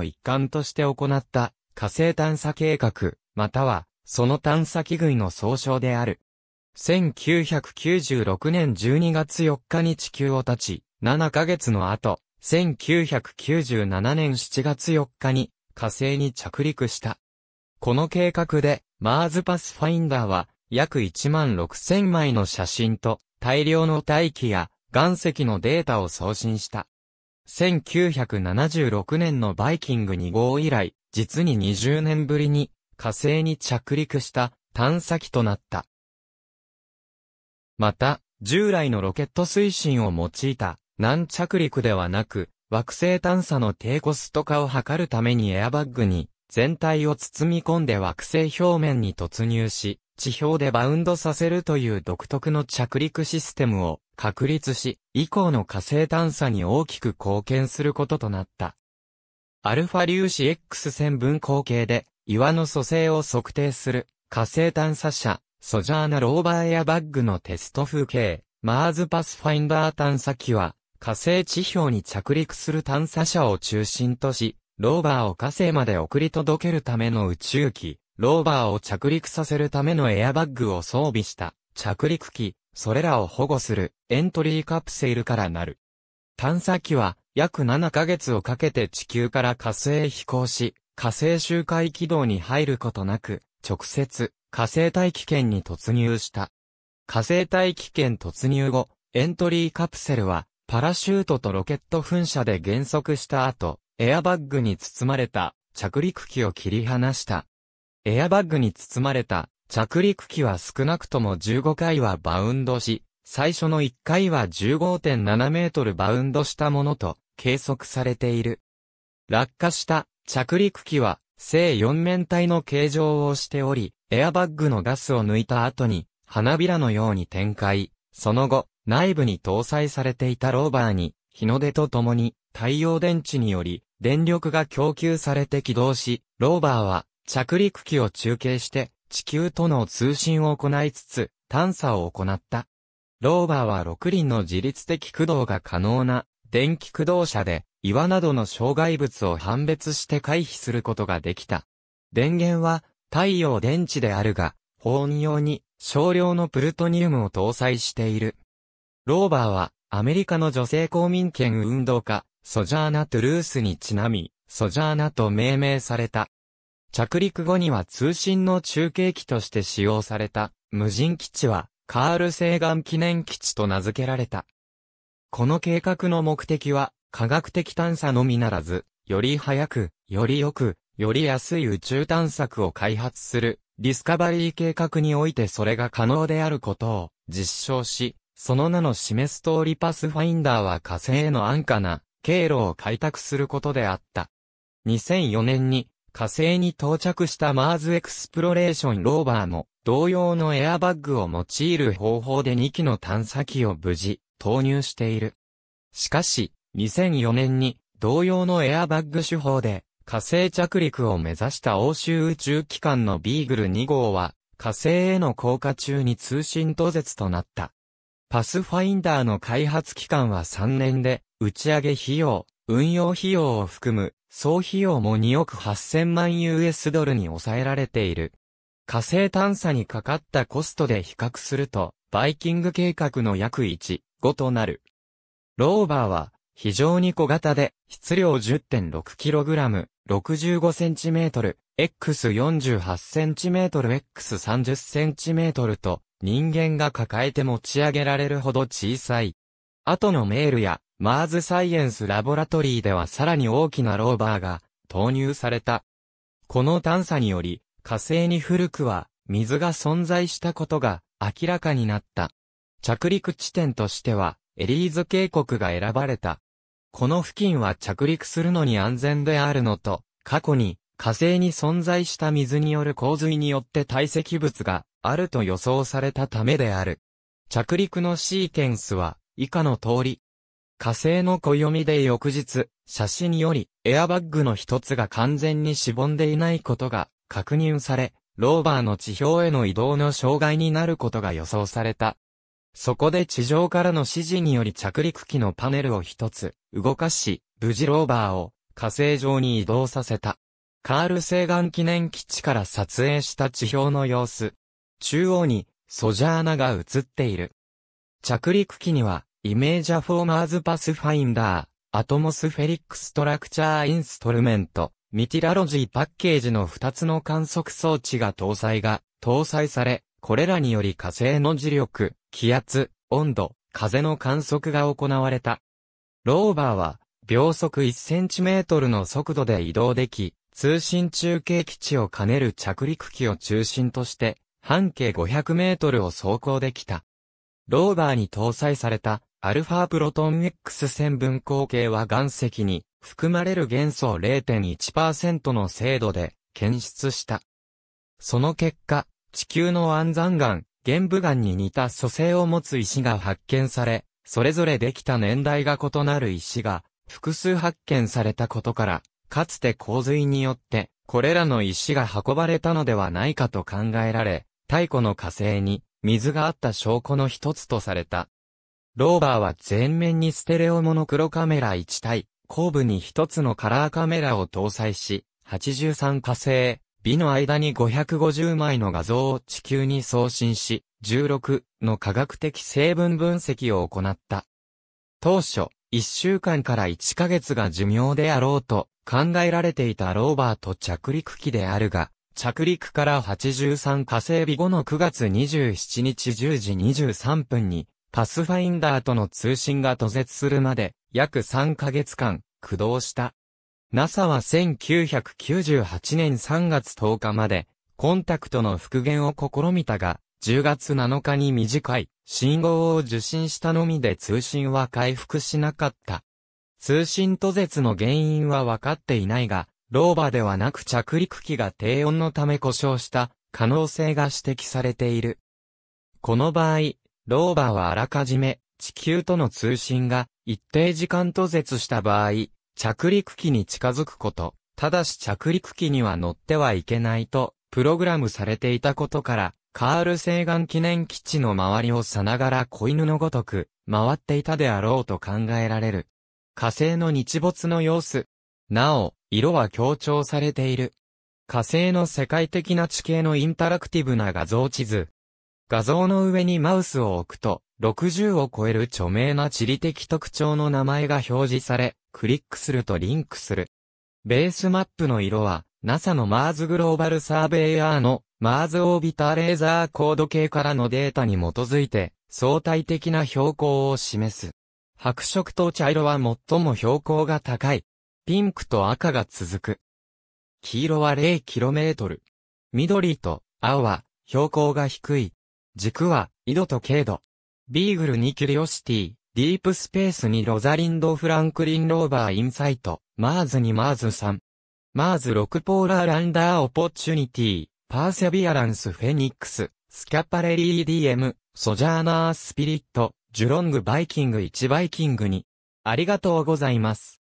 の一環として行った火星探査計画、またはその探査機具の総称である。1996年12月4日に地球を立ち、7ヶ月の後、1997年7月4日に火星に着陸した。この計画で、マーズパスファインダーは約1万6000枚の写真と大量の大気や岩石のデータを送信した。1976年のバイキング2号以来、実に20年ぶりに火星に着陸した探査機となった。また、従来のロケット推進を用いた軟着陸ではなく、惑星探査の低コスト化を図るためにエアバッグに全体を包み込んで惑星表面に突入し、地表でバウンドさせるという独特の着陸システムを確立し、以降の火星探査に大きく貢献することとなった。アルファ粒子 X 線分光計で、岩の組成を測定する、火星探査車、ソジャーナローバーエアバッグのテスト風景、マーズパスファインダー探査機は、火星地表に着陸する探査車を中心とし、ローバーを火星まで送り届けるための宇宙機、ローバーを着陸させるためのエアバッグを装備した着陸機、それらを保護するエントリーカプセルからなる。探査機は約7ヶ月をかけて地球から火星飛行し、火星周回軌道に入ることなく、直接火星大気圏に突入した。火星大気圏突入後、エントリーカプセルはパラシュートとロケット噴射で減速した後、エアバッグに包まれた着陸機を切り離した。エアバッグに包まれた着陸機は少なくとも15回はバウンドし、最初の1回は15.7メートルバウンドしたものと計測されている。落下した着陸機は正4面体の形状をしており、エアバッグのガスを抜いた後に花びらのように展開、その後内部に搭載されていたローバーに日の出とともに太陽電池により電力が供給されて起動し、ローバーは着陸機を中継して地球との通信を行いつつ、探査を行った。ローバーは6輪の自律的駆動が可能な電気駆動車で岩などの障害物を判別して回避することができた。電源は太陽電池であるが、保温用に少量のプルトニウムを搭載している。ローバーはアメリカの女性公民権運動家、ソジャーナ・トゥルースにちなみ、ソジャーナと命名された。着陸後には通信の中継機として使用された無人基地はカール・セーガン記念基地と名付けられた。この計画の目的は科学的探査のみならず、より早く、よりよく、より安い宇宙探索を開発するディスカバリー計画においてそれが可能であることを実証し、その名の示す通りパスファインダーは火星への安価な経路を開拓することであった。2004年に火星に到着したマーズエクスプロレーションローバーも同様のエアバッグを用いる方法で2機の探査機を無事投入している。しかし、2004年に同様のエアバッグ手法で火星着陸を目指した欧州宇宙機関のビーグル2号は火星への降下中に通信途絶となった。パスファインダーの開発期間は3年で、打ち上げ費用運用費用を含む、総費用も2億8000万 US ドルに抑えられている。火星探査にかかったコストで比較すると、バイキング計画の約1、5となる。ローバーは、非常に小型で、質量 10.6kg、65cm、X48cm、X30cm と、人間が抱えて持ち上げられるほど小さい。後のメールやマーズサイエンスラボラトリーではさらに大きなローバーが投入された。この探査により、火星に古くは水が存在したことが明らかになった。着陸地点としては、エリーズ渓谷が選ばれた。この付近は着陸するのに安全であるのと、過去に火星に存在した水による洪水によって堆積物があると予想されたためである。着陸のシーケンスは以下の通り、火星の暦で翌日、写真よりエアバッグの一つが完全にしぼんでいないことが確認され、ローバーの地表への移動の障害になることが予想された。そこで地上からの指示により着陸機のパネルを一つ動かし、無事ローバーを火星上に移動させた。カール西岸記念基地から撮影した地表の様子。中央にソジャーナが映っている。着陸機にはイメージャフォーマーズパスファインダー、アトモスフェリックストラクチャーインストルメント、ミティラロジーパッケージの2つの観測装置が搭載が、搭載され、これらにより火星の磁力、気圧、温度、風の観測が行われた。ローバーは、秒速1トルの速度で移動でき、通信中継基地を兼ねる着陸機を中心として、半径500メートルを走行できた。ローバーに搭載されたアルファプロトン X 線分光計は岩石に含まれる元素を0.1%の精度で検出した。その結果、地球の安山岩、玄武岩に似た素性を持つ石が発見され、それぞれできた年代が異なる石が複数発見されたことから、かつて洪水によってこれらの石が運ばれたのではないかと考えられ、太古の火星に水があった証拠の一つとされた。ローバーは前面にステレオモノクロカメラ1体、後部に1つのカラーカメラを搭載し、83火星、美の間に550枚の画像を地球に送信し、16の科学的成分分析を行った。当初、1週間から1ヶ月が寿命であろうと考えられていたローバーと着陸機であるが、着陸から83火星日後の9月27日10時23分にパスファインダーとの通信が途絶するまで約3ヶ月間駆動した。NASA は1998年3月10日までコンタクトの復元を試みたが、10月7日に短い信号を受信したのみで通信は回復しなかった。通信途絶の原因は分かっていないが、ローバではなく着陸機が低温のため故障した可能性が指摘されている。この場合、ローバーはあらかじめ、地球との通信が一定時間途絶した場合、着陸機に近づくこと、ただし着陸機には乗ってはいけないと、プログラムされていたことから、カール西岸記念基地の周りをさながら子犬のごとく、回っていたであろうと考えられる。火星の日没の様子。なお、色は強調されている。火星の世界的な地形のインタラクティブな画像地図、画像の上にマウスを置くと、60を超える著名な地理的特徴の名前が表示され、クリックするとリンクする。ベースマップの色は、NASA の MARS グローバルサーベイアーの MARS オービターレーザーコード系からのデータに基づいて相対的な標高を示す。白色と茶色は最も標高が高い。ピンクと赤が続く。黄色は 0km。緑と青は標高が低い。軸は、緯度と経度。ビーグルにキュリオシティ、ディープスペースにロザリンド・フランクリン・ローバー・インサイト、マーズにマーズ3。マーズ6ポーラー・ランダー・オポチュニティ、パーセビアランス・フェニックス、スキャパレリー・ディエム、ソジャーナー・スピリット、ジュロング・バイキング1バイキング2。ありがとうございます。